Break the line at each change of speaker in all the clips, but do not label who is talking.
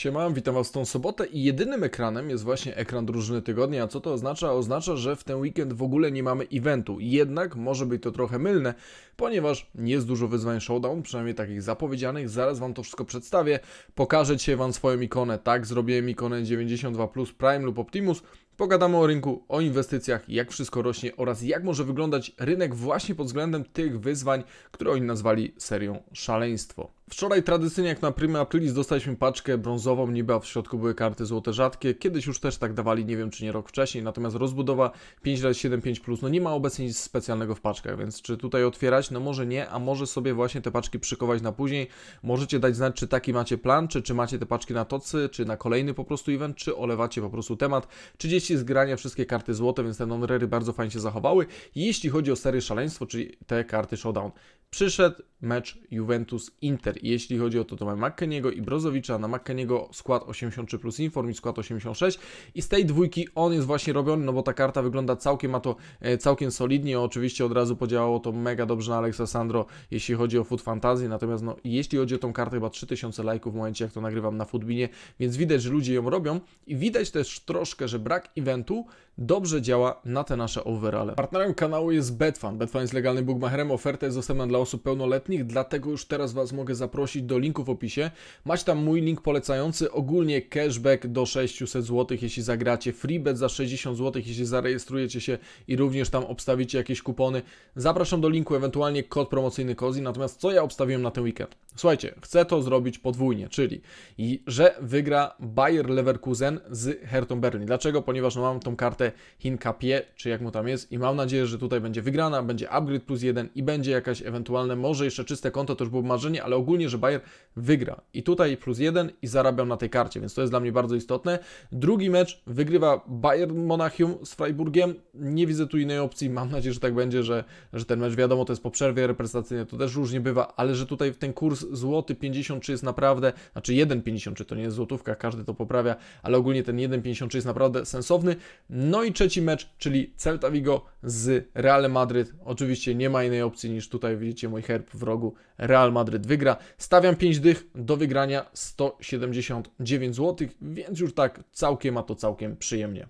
Siemam, witam Was w tą sobotę i jedynym ekranem jest właśnie ekran drużyny tygodnia. Co to oznacza? Oznacza, że w ten weekend w ogóle nie mamy eventu. Jednak może być to trochę mylne, ponieważ jest dużo wyzwań showdown, przynajmniej takich zapowiedzianych. Zaraz Wam to wszystko przedstawię. Pokażę Ci Wam swoją ikonę. Tak, zrobiłem ikonę 92 Prime lub Optimus. Pogadamy o rynku, o inwestycjach, jak wszystko rośnie oraz jak może wyglądać rynek właśnie pod względem tych wyzwań, które oni nazwali serią szaleństwo. Wczoraj tradycyjnie jak na Prima Aprilis dostaliśmy paczkę brązową, niby a w środku były karty złote rzadkie. Kiedyś już też tak dawali, nie wiem czy nie rok wcześniej, natomiast rozbudowa 5 x 7 5 plus, no nie ma obecnie nic specjalnego w paczkach, więc czy tutaj otwierać? No może nie, a może sobie właśnie te paczki przykować na później. Możecie dać znać, czy taki macie plan, czy, czy macie te paczki na tocy, czy na kolejny po prostu event, czy olewacie po prostu temat. 30 zgrania wszystkie karty złote, więc te non-rary bardzo fajnie się zachowały. Jeśli chodzi o serię szaleństwo, czyli te karty showdown, przyszedł mecz Juventus-Inter. Jeśli chodzi o to, to mamy McKeniego i Brozowicza. Na McKeniego skład 83 plus Inform i skład 86. I z tej dwójki on jest właśnie robiony, no bo ta karta wygląda całkiem, ma to e, całkiem solidnie. Oczywiście od razu podziałało to mega dobrze na Alexa Sandro, jeśli chodzi o Food Fantasy. Natomiast no, jeśli chodzi o tą kartę, chyba 3000 lajków w momencie, jak to nagrywam na Foodbinie, więc widać, że ludzie ją robią. I widać też troszkę, że brak eventu dobrze działa na te nasze overale. Partnerem kanału jest Betfan. Betfan jest legalnym bookmacherem, oferta jest dostępna dla osób pełnoletnich, dlatego już teraz Was mogę zaprosić do linku w opisie. Macie tam mój link polecający, ogólnie cashback do 600 zł, jeśli zagracie, freebet za 60 zł, jeśli zarejestrujecie się i również tam obstawicie jakieś kupony. Zapraszam do linku, ewentualnie kod promocyjny COZI, natomiast co ja obstawiłem na ten weekend? Słuchajcie, chcę to zrobić podwójnie, czyli i że wygra Bayer Leverkusen z Hertą Berlin. Dlaczego? Ponieważ no, mam tą kartę kartę Hinkapie, czy jak mu tam jest i mam nadzieję, że tutaj będzie wygrana, będzie upgrade plus jeden i będzie jakaś ewentualne, może jeszcze czyste konto, to już było marzenie, ale ogólnie, że Bayer wygra i tutaj plus jeden i zarabiam na tej karcie, więc to jest dla mnie bardzo istotne. Drugi mecz wygrywa Bayern Monachium z Freiburgiem, nie widzę tu innej opcji, mam nadzieję, że tak będzie, że, że ten mecz, wiadomo, to jest po przerwie reprezentacyjnej, to też różnie bywa, ale że tutaj ten kurs złoty 53 jest naprawdę, znaczy 1,53 to nie jest złotówka, każdy to poprawia, ale ogólnie ten 1,53 jest naprawdę sensowny. No no i trzeci mecz, czyli Celta Vigo z Real Madryt. Oczywiście nie ma innej opcji niż tutaj widzicie mój herb w rogu. Real Madryt wygra. Stawiam 5 dych do wygrania 179 zł, więc już tak całkiem, a to całkiem przyjemnie.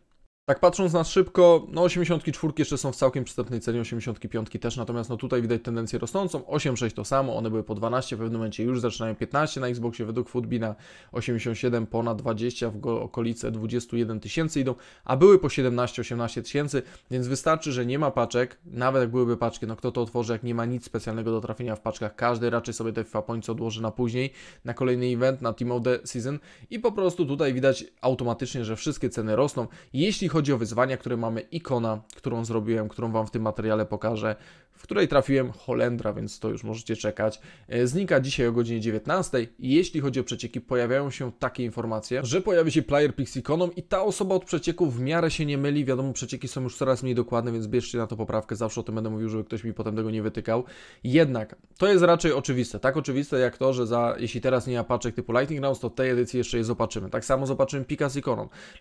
Tak patrząc na szybko, no 84 jeszcze są w całkiem przystępnej cenie, 85 też, natomiast no tutaj widać tendencję rosnącą, 8,6 to samo, one były po 12, w pewnym momencie już zaczynają 15 na Xboxie, według Foodbina 87 ponad 20, w okolice 21 tysięcy idą, a były po 17-18 tysięcy, więc wystarczy, że nie ma paczek, nawet jak byłyby paczki, no kto to otworzy, jak nie ma nic specjalnego do trafienia w paczkach, każdy raczej sobie te FIFA Points odłoży na później, na kolejny event, na Team of the Season i po prostu tutaj widać automatycznie, że wszystkie ceny rosną, jeśli chodzi o wyzwania, które mamy, ikona, którą zrobiłem, którą Wam w tym materiale pokażę, w której trafiłem Holendra, więc to już możecie czekać. E, znika dzisiaj o godzinie 19. Jeśli chodzi o przecieki, pojawiają się takie informacje, że pojawi się player Pixikonom i ta osoba od przecieków w miarę się nie myli. Wiadomo, przecieki są już coraz mniej dokładne, więc bierzcie na to poprawkę. Zawsze o tym będę mówił, żeby ktoś mi potem tego nie wytykał. Jednak to jest raczej oczywiste. Tak oczywiste jak to, że za, jeśli teraz nie ma paczek typu Lightning Rounds, to tej edycji jeszcze je zobaczymy. Tak samo zobaczymy Pika z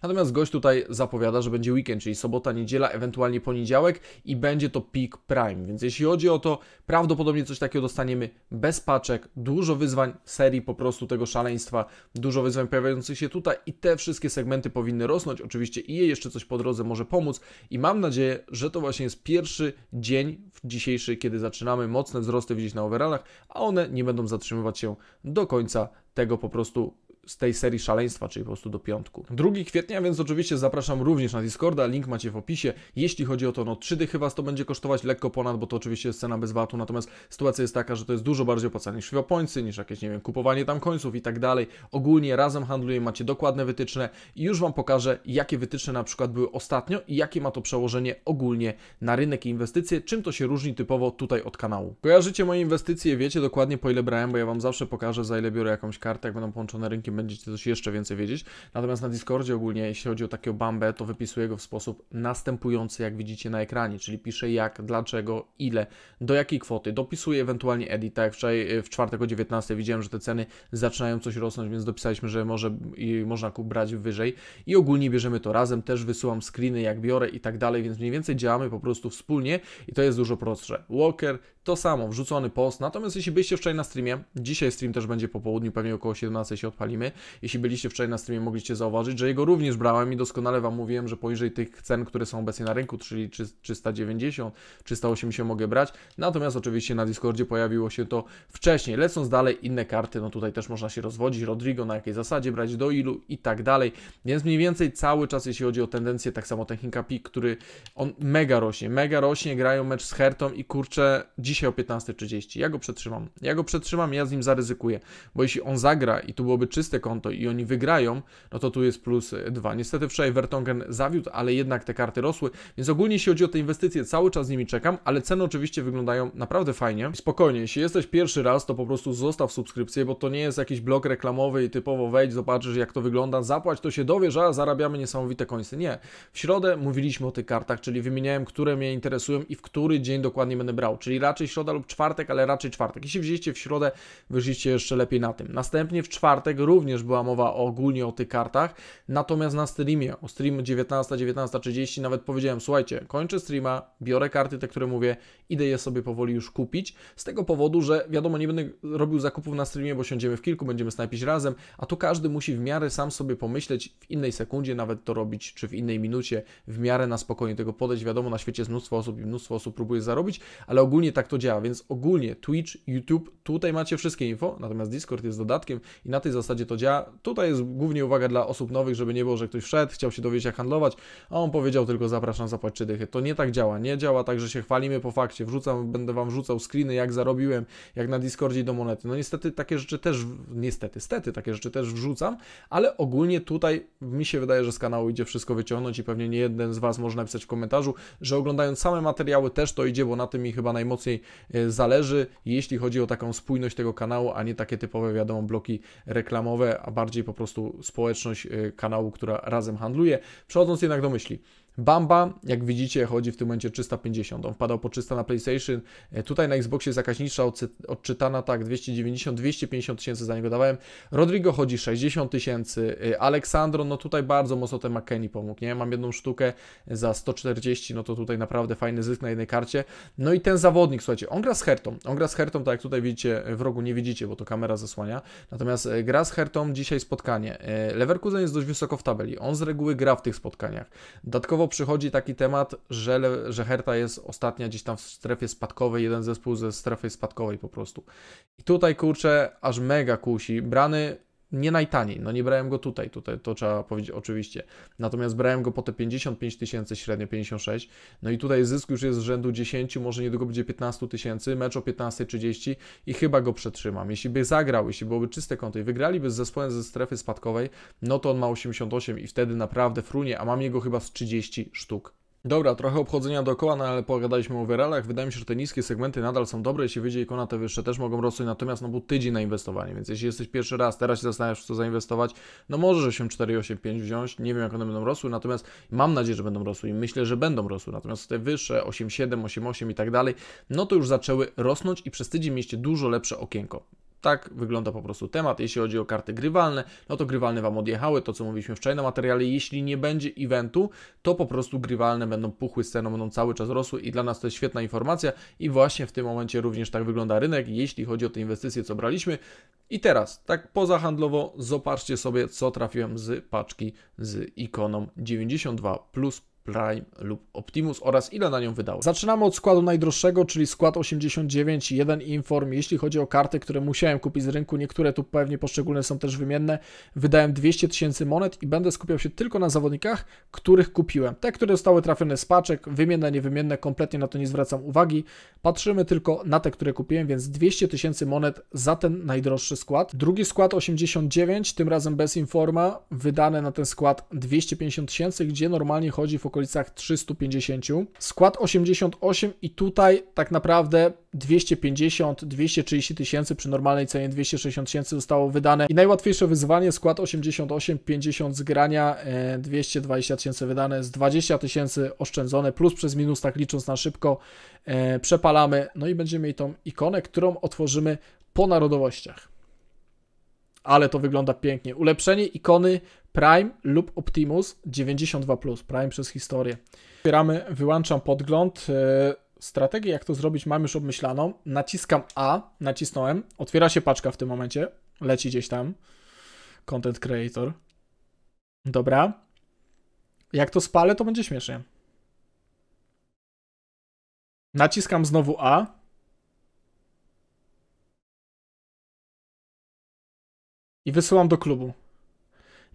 Natomiast gość tutaj zapowiada, że będzie weekend, czyli sobota, niedziela, ewentualnie poniedziałek i będzie to Pik Prime, więc więc jeśli chodzi o to, prawdopodobnie coś takiego dostaniemy bez paczek, dużo wyzwań serii po prostu tego szaleństwa, dużo wyzwań pojawiających się tutaj i te wszystkie segmenty powinny rosnąć. Oczywiście i jej jeszcze coś po drodze może pomóc i mam nadzieję, że to właśnie jest pierwszy dzień w dzisiejszy, kiedy zaczynamy mocne wzrosty widzieć na overallach, a one nie będą zatrzymywać się do końca tego po prostu z tej serii szaleństwa, czyli po prostu do piątku. 2 kwietnia, więc oczywiście zapraszam również na Discorda, link macie w opisie. Jeśli chodzi o to, no 3 dychy Was to będzie kosztować lekko ponad, bo to oczywiście jest cena bez VAT-u, natomiast sytuacja jest taka, że to jest dużo bardziej opłacalne niż świapońcy, niż jakieś, nie wiem, kupowanie tam końców i tak dalej. Ogólnie razem handluję, macie dokładne wytyczne i już Wam pokażę, jakie wytyczne na przykład były ostatnio i jakie ma to przełożenie ogólnie na rynek i inwestycje, czym to się różni typowo tutaj od kanału. Kojarzycie moje inwestycje, wiecie dokładnie po ile brałem, bo ja Wam zawsze pokażę za ile biorę jakąś kartę, jak będą połączone rynki będziecie coś jeszcze więcej wiedzieć. Natomiast na Discordzie ogólnie, jeśli chodzi o takiego bambę, to wypisuję go w sposób następujący, jak widzicie na ekranie, czyli piszę jak, dlaczego, ile, do jakiej kwoty. Dopisuję ewentualnie edit, tak jak wczoraj w czwartek o 19 widziałem, że te ceny zaczynają coś rosnąć, więc dopisaliśmy, że może i można brać wyżej i ogólnie bierzemy to razem, też wysyłam screeny jak biorę i tak dalej, więc mniej więcej działamy po prostu wspólnie i to jest dużo prostsze. Walker, to samo, wrzucony post. Natomiast jeśli byliście wczoraj na streamie, dzisiaj stream też będzie po południu, pewnie około 17 się odpalimy. Jeśli byliście wczoraj na streamie, mogliście zauważyć, że jego również brałem i doskonale Wam mówiłem, że poniżej tych cen, które są obecnie na rynku, czyli 390, 380 mogę brać. Natomiast oczywiście na Discordzie pojawiło się to wcześniej. Lecąc dalej, inne karty, no tutaj też można się rozwodzić, Rodrigo na jakiej zasadzie brać, do ilu i tak dalej. Więc mniej więcej cały czas, jeśli chodzi o tendencję, tak samo technika PIK, który on mega rośnie, mega rośnie, grają mecz z Hertą i kurczę, dzisiaj o 15.30. Ja go przetrzymam. Ja go przetrzymam i ja z nim zaryzykuję. Bo jeśli on zagra i tu byłoby czyste konto i oni wygrają, no to tu jest plus 2. E, Niestety wczoraj Vertonghen zawiódł, ale jednak te karty rosły. Więc ogólnie jeśli chodzi o te inwestycje, cały czas z nimi czekam, ale ceny oczywiście wyglądają naprawdę fajnie. I spokojnie, jeśli jesteś pierwszy raz, to po prostu zostaw subskrypcję, bo to nie jest jakiś blok reklamowy i typowo wejdź, zobaczysz jak to wygląda, zapłać, to się dowiesz, a zarabiamy niesamowite końce. Nie. W środę mówiliśmy o tych kartach, czyli wymieniałem, które mnie interesują i w który dzień dokładnie będę brał. Czyli raczej raczej środa lub czwartek, ale raczej czwartek. Jeśli wzięliście w środę, wyszliście jeszcze lepiej na tym. Następnie w czwartek również była mowa ogólnie o tych kartach, natomiast na streamie, o stream 19, 19.30 nawet powiedziałem, słuchajcie, kończę streama, biorę karty, te, które mówię, idę je sobie powoli już kupić, z tego powodu, że wiadomo, nie będę robił zakupów na streamie, bo siądziemy w kilku, będziemy snajpić razem, a tu każdy musi w miarę sam sobie pomyśleć, w innej sekundzie nawet to robić, czy w innej minucie, w miarę na spokojnie tego podejść. Wiadomo, na świecie jest mnóstwo osób i mnóstwo osób próbuje zarobić, ale ogólnie tak to działa, więc ogólnie Twitch, YouTube, tutaj macie wszystkie info, natomiast Discord jest dodatkiem i na tej zasadzie to działa. Tutaj jest głównie uwaga dla osób nowych, żeby nie było, że ktoś wszedł, chciał się dowiedzieć jak handlować, a on powiedział tylko zapraszam, zapłać czy dychy. To nie tak działa, nie działa tak, że się chwalimy po fakcie, wrzucam, będę Wam wrzucał screeny jak zarobiłem, jak na Discordzie do monety. No niestety takie rzeczy też, niestety, stety, takie rzeczy też wrzucam, ale ogólnie tutaj mi się wydaje, że z kanału idzie wszystko wyciągnąć i pewnie nie jeden z Was może napisać w komentarzu, że oglądając same materiały też to idzie, bo na tym mi chyba najmocniej E, zależy, jeśli chodzi o taką spójność tego kanału, a nie takie typowe, wiadomo, bloki reklamowe, a bardziej po prostu społeczność e, kanału, która razem handluje. Przechodząc jednak do myśli. Bamba, jak widzicie, chodzi w tym momencie 350. On wpadał po 300 na PlayStation. E, tutaj na Xboxie zakaźnicza odczytana tak 290, 250 tysięcy za niego dawałem. Rodrigo chodzi 60 tysięcy. E, Aleksandro, no tutaj bardzo mocno ten McKenny pomógł, nie? Mam jedną sztukę za 140, no to tutaj naprawdę fajny zysk na jednej karcie. No i ten zawodnik, słuchajcie, on gra z Hertą. On gra z Hertą, tak jak tutaj widzicie, e, w rogu nie widzicie, bo to kamera zasłania. Natomiast gra z Hertą dzisiaj spotkanie. Leverkusen jest dość wysoko w tabeli. On z reguły gra w tych spotkaniach. Dodatkowo dodatkowo przychodzi taki temat, że, że Herta jest ostatnia gdzieś tam w strefie spadkowej, jeden zespół ze strefy spadkowej po prostu. I tutaj kurczę, aż mega kusi. Brany nie najtaniej. No nie brałem go tutaj, tutaj to trzeba powiedzieć oczywiście. Natomiast brałem go po te 55 tysięcy średnio, 56. No i tutaj zysk już jest z rzędu 10, może niedługo będzie 15 tysięcy, mecz o 15.30 i chyba go przetrzymam. Jeśli by zagrał, jeśli byłoby czyste konto i wygraliby z zespołem ze strefy spadkowej, no to on ma 88 i wtedy naprawdę frunie, a mam jego chyba z 30 sztuk Dobra, trochę obchodzenia dookoła, no ale pogadaliśmy o wyralach. Wydaje mi się, że te niskie segmenty nadal są dobre, jeśli wyjdzie ikona, te wyższe też mogą rosnąć, natomiast no był tydzień na inwestowanie, więc jeśli jesteś pierwszy raz, teraz się zastanawiasz, w co zainwestować, no możesz 8,4,8,5 wziąć, nie wiem jak one będą rosły, natomiast mam nadzieję, że będą rosły i myślę, że będą rosły, natomiast te wyższe 8,7, 8,8 i tak dalej, no to już zaczęły rosnąć i przez tydzień mieliście dużo lepsze okienko. Tak wygląda po prostu temat. Jeśli chodzi o karty grywalne, no to grywalne Wam odjechały, to co mówiliśmy wczoraj na materiale. Jeśli nie będzie eventu, to po prostu grywalne będą puchły sceną, będą cały czas rosły i dla nas to jest świetna informacja i właśnie w tym momencie również tak wygląda rynek, jeśli chodzi o te inwestycje, co braliśmy. I teraz, tak pozahandlowo, zobaczcie sobie, co trafiłem z paczki z ikoną 92 plus Prime lub Optimus oraz ile na nią wydało. Zaczynamy od składu najdroższego, czyli skład 89 i 1 Inform. Jeśli chodzi o karty, które musiałem kupić z rynku, niektóre tu pewnie poszczególne są też wymienne, wydałem 200 tysięcy monet i będę skupiał się tylko na zawodnikach, których kupiłem. Te, które zostały trafione z paczek, wymienne, niewymienne, kompletnie na to nie zwracam uwagi. Patrzymy tylko na te, które kupiłem, więc 200 tysięcy monet za ten najdroższy skład. Drugi skład 89, tym razem bez Informa, wydane na ten skład 250 tysięcy, gdzie normalnie chodzi w okolicach 350. Skład 88 i tutaj tak naprawdę 250-230 tysięcy przy normalnej cenie 260 tysięcy zostało wydane i najłatwiejsze wyzwanie skład 88 50 zgrania 220 e, tysięcy wydane z 20 tysięcy oszczędzone plus przez minus tak licząc na szybko e, przepalamy no i będziemy mieli tą ikonę którą otworzymy po narodowościach ale to wygląda pięknie ulepszenie ikony Prime lub Optimus 92. Prime przez historię. Otwieramy, wyłączam podgląd. E, strategię, jak to zrobić, mam już obmyślaną. Naciskam A, nacisnąłem. Otwiera się paczka w tym momencie. Leci gdzieś tam. Content Creator. Dobra. Jak to spalę, to będzie śmiesznie. Naciskam znowu A. I wysyłam do klubu.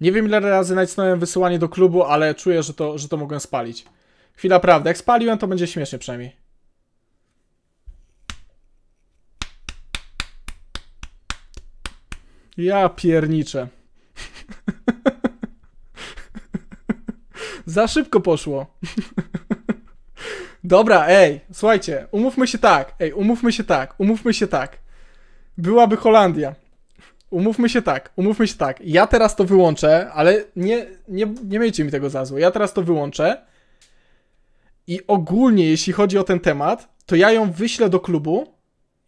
Nie wiem ile razy nacisnąłem wysyłanie do klubu, ale czuję, że to, że to mogłem spalić. Chwila prawda, jak spaliłem to będzie śmiesznie przynajmniej. Ja pierniczę. Za szybko poszło. Dobra, ej, słuchajcie, umówmy się tak, ej, umówmy się tak, umówmy się tak. Byłaby Holandia umówmy się tak, umówmy się tak. Ja teraz to wyłączę, ale nie, nie, nie miejcie mi tego za złe. Ja teraz to wyłączę. I ogólnie, jeśli chodzi o ten temat, to ja ją wyślę do klubu.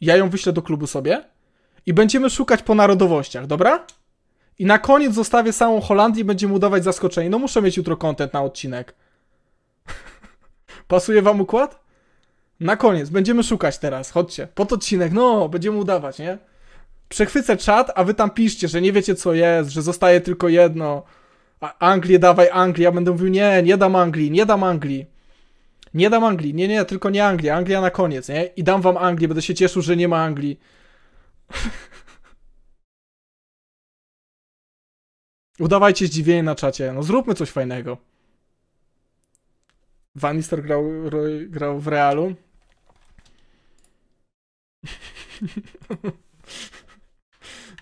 Ja ją wyślę do klubu sobie. I będziemy szukać po narodowościach, dobra? I na koniec zostawię samą Holandię i będziemy udawać zaskoczenie. No muszę mieć jutro content na odcinek. Pasuje wam układ? Na koniec, będziemy szukać teraz, chodźcie. Pod odcinek, no, będziemy udawać, nie? przechwycę czat, a wy tam piszcie, że nie wiecie co jest, że zostaje tylko jedno. A Anglię dawaj Anglię, ja będę mówił nie, nie dam Anglii, nie dam Anglii. Nie dam Anglii, nie, nie, tylko nie Anglia, Anglia na koniec, nie? I dam wam Anglię, będę się cieszył, że nie ma Anglii. Udawajcie zdziwienie na czacie, no zróbmy coś fajnego. Vanister grał, grał w Realu.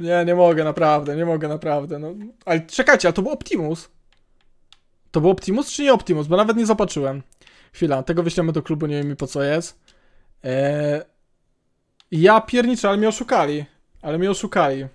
Nie, nie mogę, naprawdę, nie mogę, naprawdę. No, ale czekajcie, a to był Optimus. To był Optimus czy nie Optimus? Bo nawet nie zobaczyłem. Chwila, tego wyślemy do klubu, nie wiem mi po co jest. Eee, ja pierniczę, ale mnie oszukali. Ale mnie oszukali.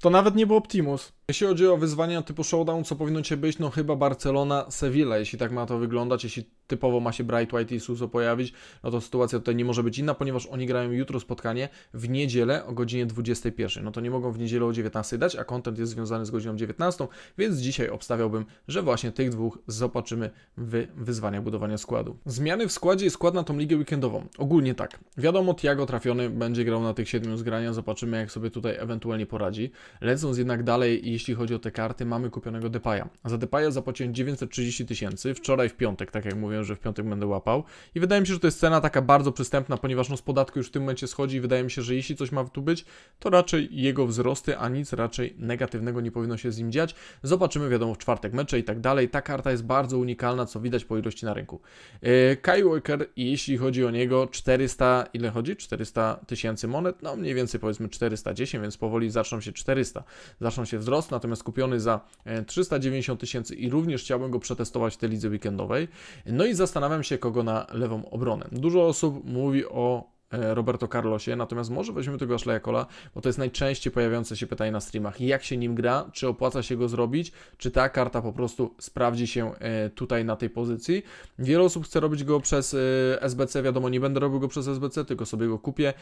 To nawet nie był Optimus. Jeśli chodzi o wyzwania typu showdown, co powinno Cię być? No chyba Barcelona, Sevilla, jeśli tak ma to wyglądać, jeśli typowo ma się Bright White i Suso pojawić, no to sytuacja tutaj nie może być inna, ponieważ oni grają jutro spotkanie w niedzielę o godzinie 21. No to nie mogą w niedzielę o 19 dać, a content jest związany z godziną 19, więc dzisiaj obstawiałbym, że właśnie tych dwóch zobaczymy w wyzwaniach budowania składu. Zmiany w składzie i skład na tą ligę weekendową. Ogólnie tak. Wiadomo, Tiago trafiony będzie grał na tych 7 zgrania, zobaczymy jak sobie tutaj ewentualnie poradzi. Lecąc jednak dalej i jeśli chodzi o te karty, mamy kupionego Depaja. Za Depaja zapłaciłem 930 tysięcy, wczoraj w piątek, tak jak mówiłem, że w piątek będę łapał. I wydaje mi się, że to jest cena taka bardzo przystępna, ponieważ no z podatku już w tym momencie schodzi i wydaje mi się, że jeśli coś ma tu być, to raczej jego wzrosty, a nic raczej negatywnego nie powinno się z nim dziać. Zobaczymy, wiadomo, w czwartek mecze i tak dalej. Ta karta jest bardzo unikalna, co widać po ilości na rynku. Yy, Kai Walker, jeśli chodzi o niego, 400, ile chodzi? 400 tysięcy monet, no mniej więcej powiedzmy 410, więc powoli zaczną się 400, zaczną się wzrosty natomiast kupiony za 390 e, tysięcy i również chciałbym go przetestować w tej lidze weekendowej. No i zastanawiam się, kogo na lewą obronę. Dużo osób mówi o E, Roberto Carlosie, natomiast może weźmiemy tego Cola, bo to jest najczęściej pojawiające się pytanie na streamach. Jak się nim gra? Czy opłaca się go zrobić? Czy ta karta po prostu sprawdzi się e, tutaj na tej pozycji? Wiele osób chce robić go przez e, SBC, wiadomo, nie będę robił go przez SBC, tylko sobie go kupię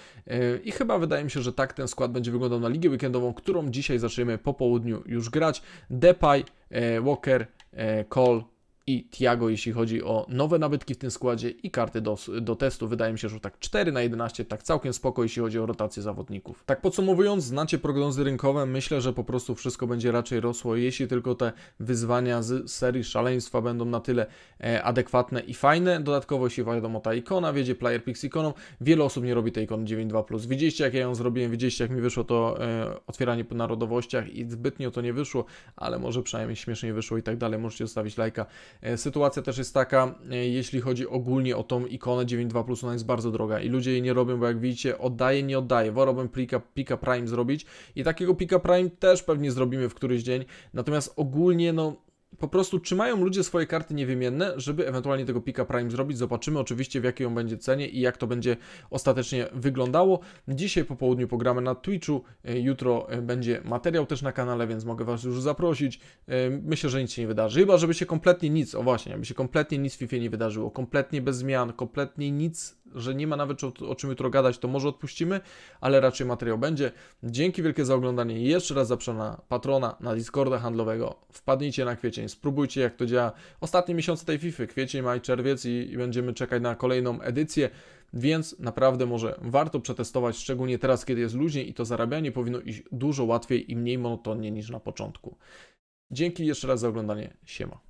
i chyba wydaje mi się, że tak ten skład będzie wyglądał na ligę weekendową, którą dzisiaj zaczniemy po południu już grać. Depay, Walker, Cole, i Tiago, jeśli chodzi o nowe nabytki w tym składzie i karty do, do testu. Wydaje mi się, że tak 4 na 11, tak całkiem spoko, jeśli chodzi o rotację zawodników. Tak podsumowując, znacie prognozy rynkowe, myślę, że po prostu wszystko będzie raczej rosło, jeśli tylko te wyzwania z serii szaleństwa będą na tyle e, adekwatne i fajne. Dodatkowo, jeśli wiadomo, ta ikona, wiedzie PlayerPix ikoną, wiele osób nie robi tej ikony 9.2+. Widzieliście, jak ja ją zrobiłem, widzieliście, jak mi wyszło to e, otwieranie po narodowościach i zbytnio to nie wyszło, ale może przynajmniej śmiesznie wyszło i tak dalej. Możecie zostawić lajka. E, sytuacja też jest taka, e, jeśli chodzi ogólnie o tą ikonę 9.2 Plus, ona jest bardzo droga i ludzie jej nie robią, bo jak widzicie, oddaje, nie oddaje. Wolałbym plika Pika Prime zrobić i takiego Pika Prime też pewnie zrobimy w któryś dzień. Natomiast ogólnie, no po prostu trzymają ludzie swoje karty niewymienne, żeby ewentualnie tego pika prime zrobić. Zobaczymy oczywiście w jakiej on będzie cenie i jak to będzie ostatecznie wyglądało. Dzisiaj po południu pogramy na Twitchu, e, jutro e, będzie materiał też na kanale, więc mogę Was już zaprosić. E, myślę, że nic się nie wydarzy, chyba żeby się kompletnie nic, o właśnie, aby się kompletnie nic w FIFA nie wydarzyło, kompletnie bez zmian, kompletnie nic, że nie ma nawet o, o czym jutro gadać, to może odpuścimy, ale raczej materiał będzie. Dzięki wielkie za oglądanie, jeszcze raz zapraszam na patrona, na Discorda handlowego, wpadnijcie na kwiecie kwiecień. Spróbujcie, jak to działa. Ostatnie miesiące tej FIFA, kwiecień, maj, czerwiec i, i będziemy czekać na kolejną edycję. Więc naprawdę może warto przetestować, szczególnie teraz, kiedy jest luźniej i to zarabianie powinno iść dużo łatwiej i mniej monotonnie niż na początku. Dzięki jeszcze raz za oglądanie. Siema.